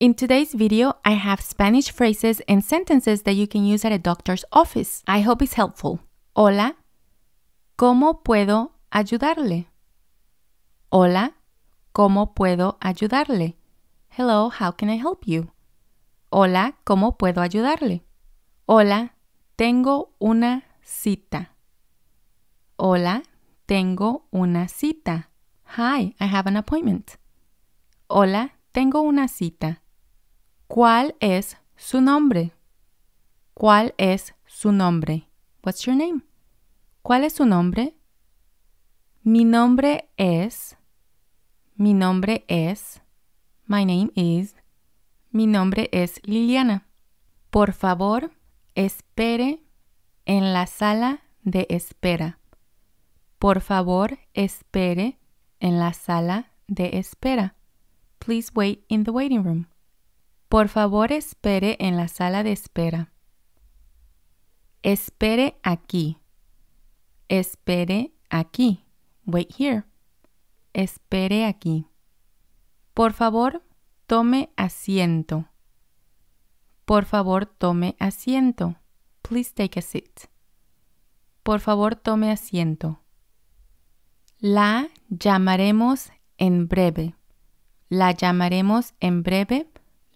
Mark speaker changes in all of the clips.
Speaker 1: In today's video, I have Spanish phrases and sentences that you can use at a doctor's office. I hope it's helpful. Hola, ¿cómo puedo ayudarle? Hola, ¿cómo puedo ayudarle? Hello, how can I help you? Hola, ¿cómo puedo ayudarle? Hola, tengo una cita. Hola, tengo una cita. Hi, I have an appointment. Hola, tengo una cita. ¿Cuál es su nombre? ¿Cuál es su nombre? What's your name? ¿Cuál es su nombre? Mi nombre es. Mi nombre es. My name is. Mi nombre es Liliana. Por favor, espere en la sala de espera. Por favor, espere en la sala de espera. Please wait in the waiting room. Por favor, espere en la sala de espera. Espere aquí. Espere aquí. Wait here. Espere aquí. Por favor, tome asiento. Por favor, tome asiento. Please take a seat. Por favor, tome asiento. La llamaremos en breve. La llamaremos en breve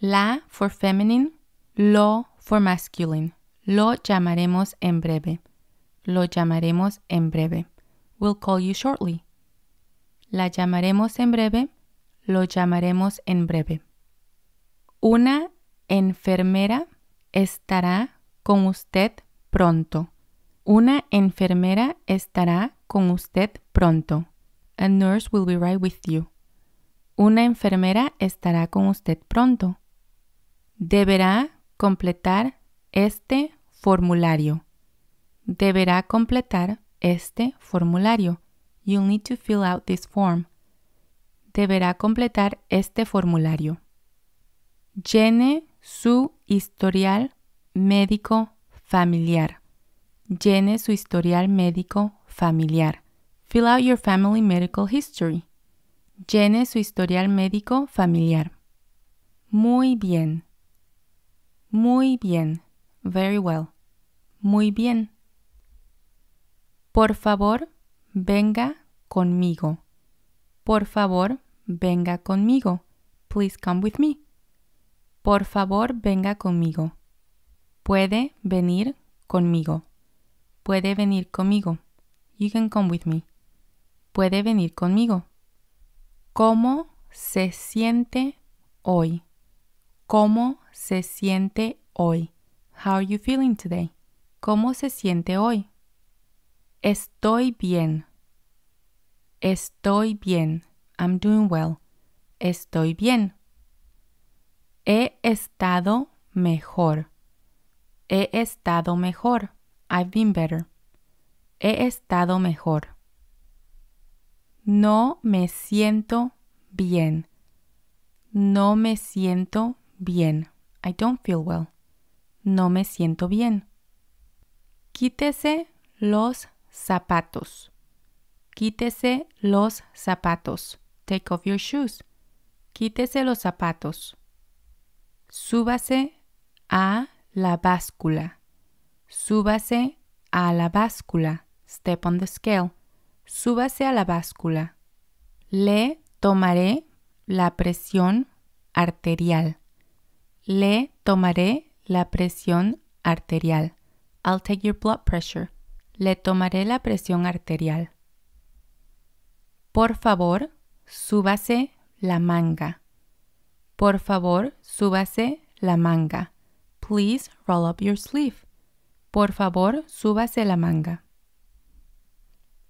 Speaker 1: la for feminine, lo for masculine. Lo llamaremos en breve. Lo llamaremos en breve. We'll call you shortly. La llamaremos en breve. Lo llamaremos en breve. Una enfermera estará con usted pronto. Una enfermera estará con usted pronto. A nurse will be right with you. Una enfermera estará con usted pronto. Deberá completar este formulario. Deberá completar este formulario. You'll need to fill out this form. Deberá completar este formulario. Llene su historial médico familiar. Llene su historial médico familiar. Fill out your family medical history. Llene su historial médico familiar. Muy bien. Muy bien. Very well. Muy bien. Por favor, venga conmigo. Por favor, venga conmigo. Please come with me. Por favor, venga conmigo. Puede venir conmigo. Puede venir conmigo. You can come with me. Puede venir conmigo. ¿Cómo se siente hoy? ¿Cómo se siente hoy? How are you feeling today? ¿Cómo se siente hoy? Estoy bien. Estoy bien. I'm doing well. Estoy bien. He estado mejor. He estado mejor. I've been better. He estado mejor. No me siento bien. No me siento bien. I don't feel well. No me siento bien. Quítese los zapatos. Quítese los zapatos. Take off your shoes. Quítese los zapatos. Súbase a la báscula. Súbase a la báscula. Step on the scale. Súbase a la báscula. Le tomaré la presión arterial. Le tomaré la presión arterial. I'll take your blood pressure. Le tomaré la presión arterial. Por favor, súbase la manga. Por favor, súbase la manga. Please roll up your sleeve. Por favor, súbase la manga.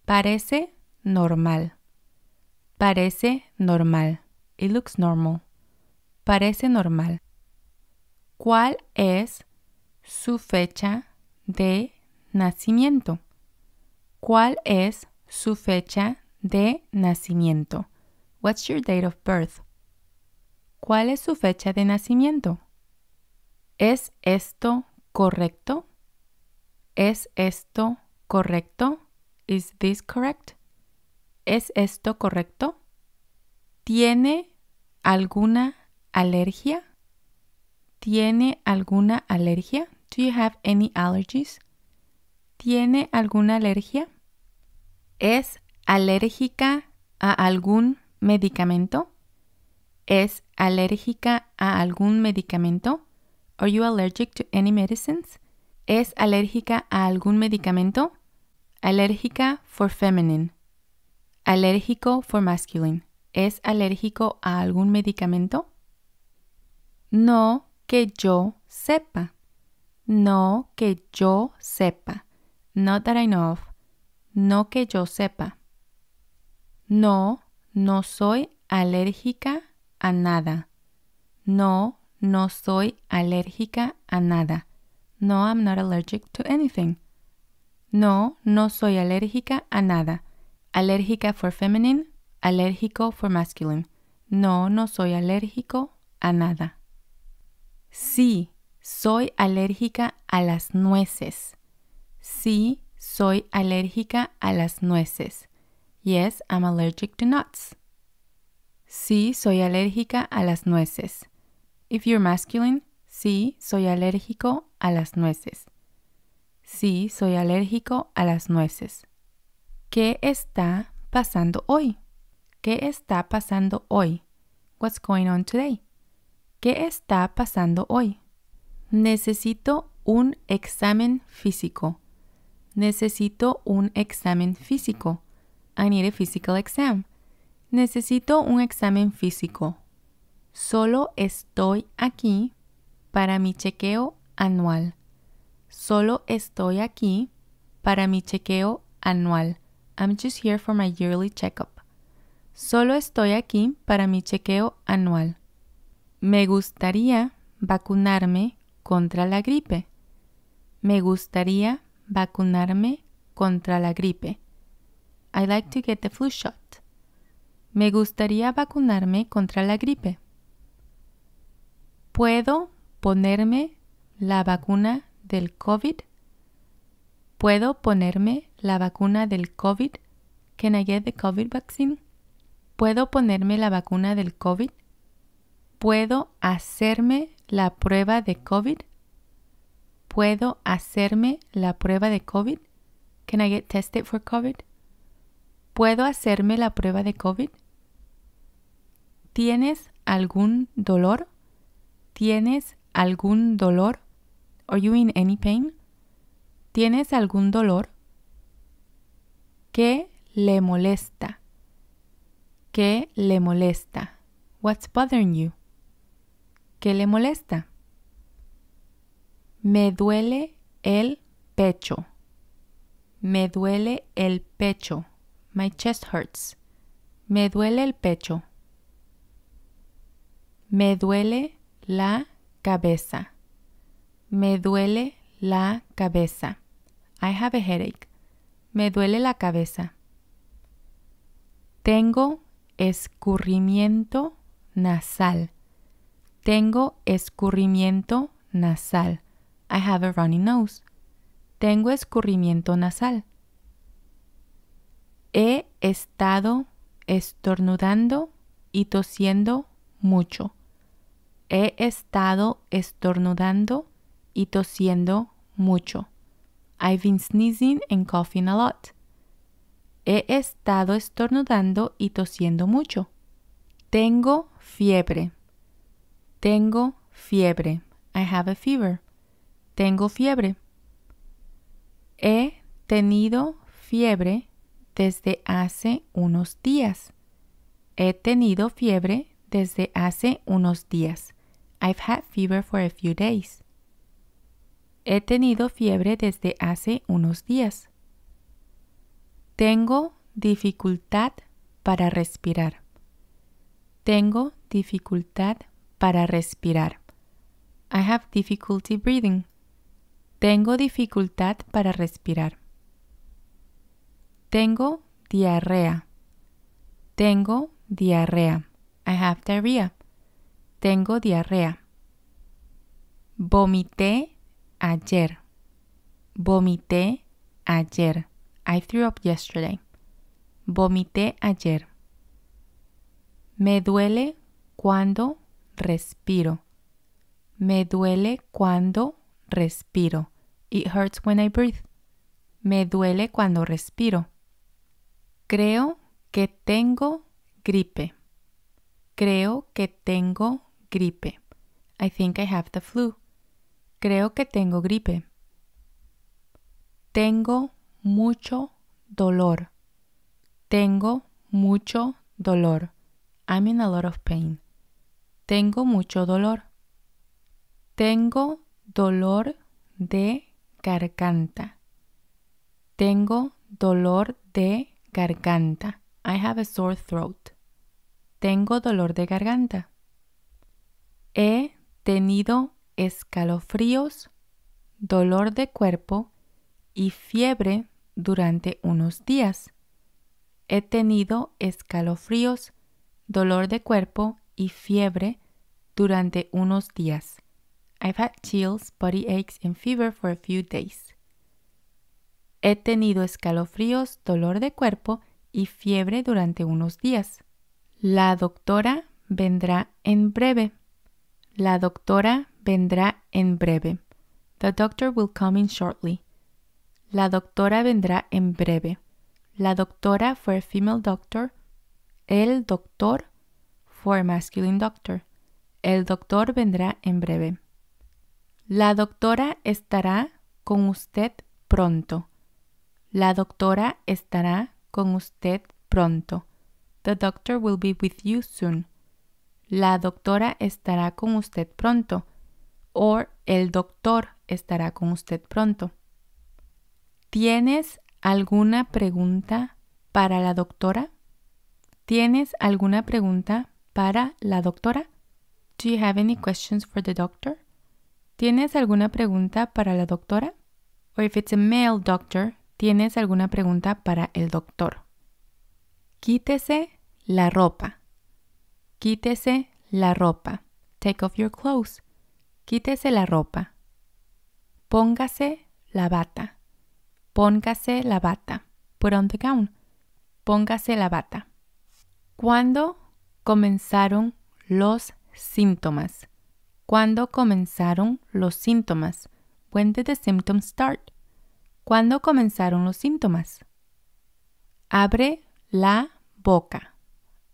Speaker 1: Parece normal. Parece normal. It looks normal. Parece normal cuál es su fecha de nacimiento. ¿Cuál es su fecha de nacimiento? What's your date of birth? ¿Cuál es su fecha de nacimiento? ¿Es esto correcto? ¿Es esto correcto? Is this correct? ¿Es esto correcto? ¿Tiene alguna alergia? ¿Tiene alguna alergia? Do you have any allergies? ¿Tiene alguna alergia? ¿Es alérgica a algún medicamento? ¿Es alérgica a algún medicamento? Are you allergic to any medicines? ¿Es alérgica a algún medicamento? Alérgica for feminine. Alérgico for masculine. ¿Es alérgico a algún medicamento? No, que yo sepa. No que yo sepa. Not that I know of. No que yo sepa. No, no soy alérgica a nada. No, no soy alérgica a nada. No, I'm not allergic to anything. No, no soy alérgica a nada. Alérgica for feminine, alérgico for masculine. No, no soy alérgico a nada. Sí, soy alérgica a las nueces. Sí, soy alérgica a las nueces. Yes, I'm allergic to nuts. Sí, soy alérgica a las nueces. If you're masculine, sí, soy alérgico a las nueces. Sí, soy alérgico a las nueces. ¿Qué está pasando hoy? ¿Qué está pasando hoy? What's going on today? ¿Qué está pasando hoy? Necesito un examen físico. Necesito un examen físico. I need a physical exam. Necesito un examen físico. Solo estoy aquí para mi chequeo anual. Solo estoy aquí para mi chequeo anual. I'm just here for my yearly checkup. Solo estoy aquí para mi chequeo anual. Me gustaría vacunarme contra la gripe. Me gustaría vacunarme contra la gripe. I like to get the flu shot. Me gustaría vacunarme contra la gripe. ¿Puedo ponerme la vacuna del COVID? ¿Puedo ponerme la vacuna del COVID? Can I get the COVID vaccine? ¿Puedo ponerme la vacuna del COVID? ¿Puedo hacerme la prueba de COVID? ¿Puedo hacerme la prueba de COVID? Can I get tested for COVID? ¿Puedo hacerme la prueba de COVID? ¿Tienes algún dolor? ¿Tienes algún dolor? Are you in any pain? ¿Tienes algún dolor? ¿Qué le molesta? ¿Qué le molesta? What's bothering you? ¿Qué le molesta? Me duele el pecho. Me duele el pecho. My chest hurts. Me duele el pecho. Me duele la cabeza. Me duele la cabeza. I have a headache. Me duele la cabeza. Tengo escurrimiento nasal. Tengo escurrimiento nasal. I have a runny nose. Tengo escurrimiento nasal. He estado estornudando y tosiendo mucho. He estado estornudando y tosiendo mucho. I've been sneezing and coughing a lot. He estado estornudando y tosiendo mucho. Tengo fiebre. Tengo fiebre. I have a fever. Tengo fiebre. He tenido fiebre desde hace unos días. He tenido fiebre desde hace unos días. I've had fever for a few days. He tenido fiebre desde hace unos días. Tengo dificultad para respirar. Tengo dificultad respirar para respirar. I have difficulty breathing. Tengo dificultad para respirar. Tengo diarrea. Tengo diarrea. I have diarrhea. Tengo diarrea. Vomité ayer. Vomité ayer. I threw up yesterday. Vomité ayer. Me duele cuando respiro. Me duele cuando respiro. It hurts when I breathe. Me duele cuando respiro. Creo que tengo gripe. Creo que tengo gripe. I think I have the flu. Creo que tengo gripe. Tengo mucho dolor. Tengo mucho dolor. I'm in a lot of pain. Tengo mucho dolor. Tengo dolor de garganta. Tengo dolor de garganta. I have a sore throat. Tengo dolor de garganta. He tenido escalofríos, dolor de cuerpo y fiebre durante unos días. He tenido escalofríos, dolor de cuerpo y fiebre durante unos días. I've had chills, body aches, and fever for a few days. He tenido escalofríos, dolor de cuerpo y fiebre durante unos días. La doctora vendrá en breve. La doctora vendrá en breve. The doctor will come in shortly. La doctora vendrá en breve. La doctora fue a female doctor. El doctor fue a masculine doctor. El doctor vendrá en breve. La doctora estará con usted pronto. La doctora estará con usted pronto. The doctor will be with you soon. La doctora estará con usted pronto. O el doctor estará con usted pronto. ¿Tienes alguna pregunta para la doctora? ¿Tienes alguna pregunta para la doctora? Do you have any questions for the doctor? ¿Tienes alguna pregunta para la doctora? Or if it's a male doctor, ¿tienes alguna pregunta para el doctor? Quítese la ropa. Quítese la ropa. Take off your clothes. Quítese la ropa. Póngase la bata. Póngase la bata. Put on the gown. Póngase la bata. ¿Cuándo comenzaron los Síntomas. ¿Cuándo comenzaron los síntomas? When did the symptoms start? ¿Cuándo comenzaron los síntomas? Abre la boca.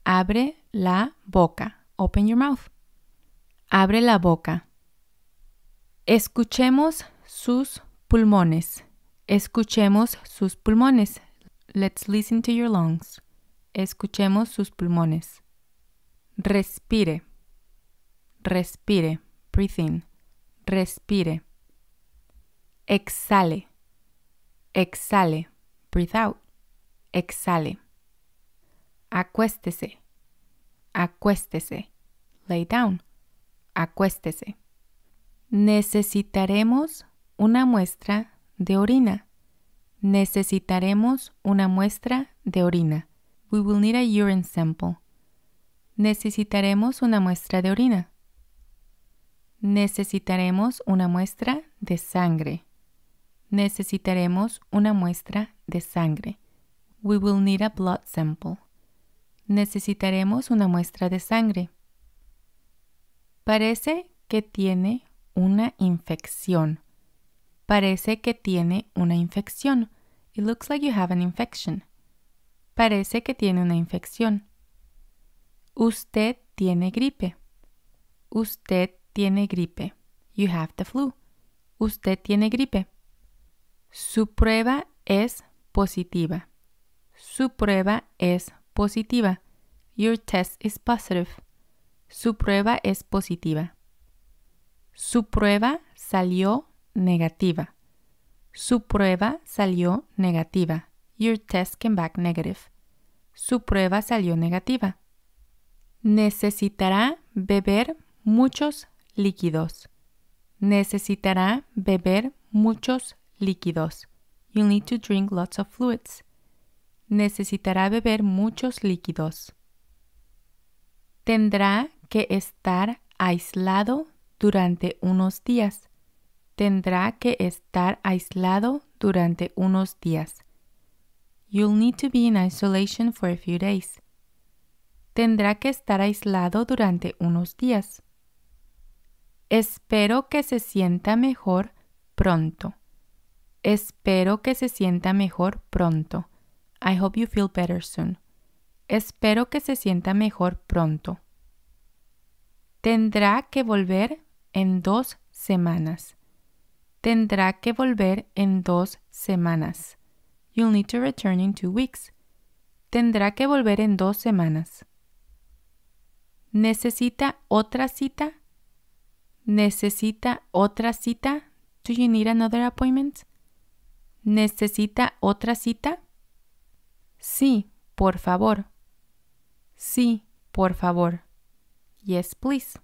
Speaker 1: Abre la boca. Open your mouth. Abre la boca. Escuchemos sus pulmones. Escuchemos sus pulmones. Let's listen to your lungs. Escuchemos sus pulmones. Respire respire, breathe in, respire. Exhale, exhale, breathe out, exhale. Acuéstese, acuéstese, lay down, acuéstese. Necesitaremos una muestra de orina. Necesitaremos una muestra de orina. We will need a urine sample. Necesitaremos una muestra de orina. Necesitaremos una muestra de sangre. Necesitaremos una muestra de sangre. We will need a blood sample. Necesitaremos una muestra de sangre. Parece que tiene una infección. Parece que tiene una infección. It looks like you have an infection. Parece que tiene una infección. Usted tiene gripe. Usted tiene gripe. You have the flu. Usted tiene gripe. Su prueba es positiva. Su prueba es positiva. Your test is positive. Su prueba es positiva. Su prueba salió negativa. Su prueba salió negativa. Your test came back negative. Su prueba salió negativa. Necesitará beber muchos líquidos. Necesitará beber muchos líquidos. You'll need to drink lots of fluids. Necesitará beber muchos líquidos. Tendrá que estar aislado durante unos días. Tendrá que estar aislado durante unos días. You'll need to be in isolation for a few days. Tendrá que estar aislado durante unos días. Espero que se sienta mejor pronto. Espero que se sienta mejor pronto. I hope you feel better soon. Espero que se sienta mejor pronto. Tendrá que volver en dos semanas. Tendrá que volver en dos semanas. You'll need to return in two weeks. Tendrá que volver en dos semanas. ¿Necesita otra cita? ¿Necesita otra cita? Do you need another appointment? ¿Necesita otra cita? Sí, por favor. Sí, por favor. Yes, please.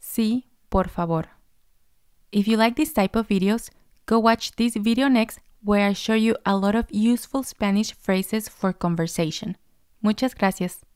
Speaker 1: Sí, por favor. If you like this type of videos, go watch this video next where I show you a lot of useful Spanish phrases for conversation. Muchas gracias.